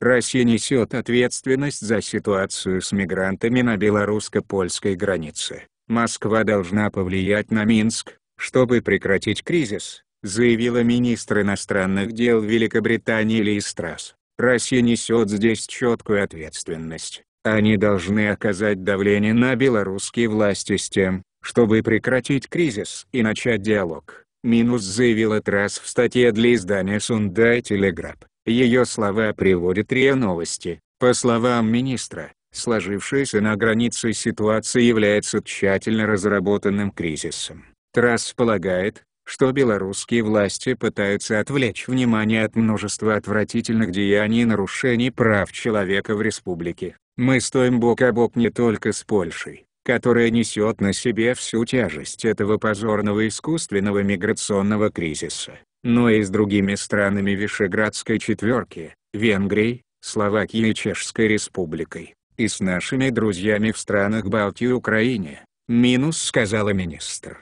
Россия несет ответственность за ситуацию с мигрантами на белорусско-польской границе. Москва должна повлиять на Минск, чтобы прекратить кризис, заявила министр иностранных дел Великобритании Ли Страс. Россия несет здесь четкую ответственность. Они должны оказать давление на белорусские власти с тем, чтобы прекратить кризис и начать диалог. Минус заявила Трасс в статье для издания Сундай Telegraph. Ее слова приводят РИА Новости. По словам министра, сложившаяся на границе ситуация является тщательно разработанным кризисом. Трасс полагает, что белорусские власти пытаются отвлечь внимание от множества отвратительных деяний и нарушений прав человека в республике. Мы стоим бок о бок не только с Польшей, которая несет на себе всю тяжесть этого позорного искусственного миграционного кризиса, но и с другими странами Вишеградской четверки, Венгрией, Словакией и Чешской Республикой, и с нашими друзьями в странах Балтии и Украине, минус сказала министр.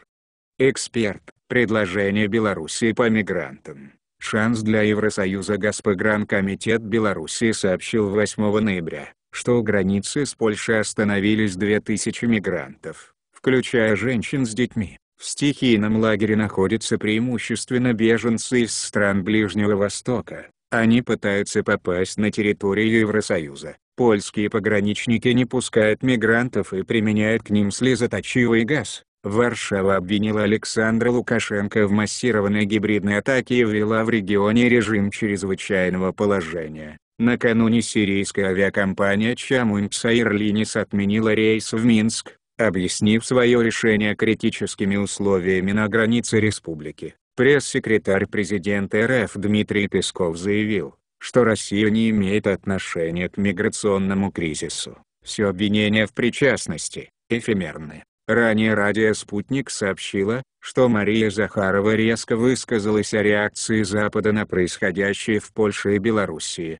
Эксперт, предложение Белоруссии по мигрантам. Шанс для Евросоюза Госпогранкомитет Белоруссии сообщил 8 ноября, что у границы с Польшей остановились 2000 мигрантов, включая женщин с детьми. В стихийном лагере находятся преимущественно беженцы из стран Ближнего Востока. Они пытаются попасть на территорию Евросоюза. Польские пограничники не пускают мигрантов и применяют к ним слезоточивый газ. Варшава обвинила Александра Лукашенко в массированной гибридной атаке и ввела в регионе режим чрезвычайного положения. Накануне сирийская авиакомпания Чамунь Ирлинис отменила рейс в Минск, объяснив свое решение критическими условиями на границе республики. Пресс-секретарь президента РФ Дмитрий Песков заявил, что Россия не имеет отношения к миграционному кризису. Все обвинения в причастности эфемерны. Ранее радио «Спутник» сообщила, что Мария Захарова резко высказалась о реакции Запада на происходящее в Польше и Белоруссии,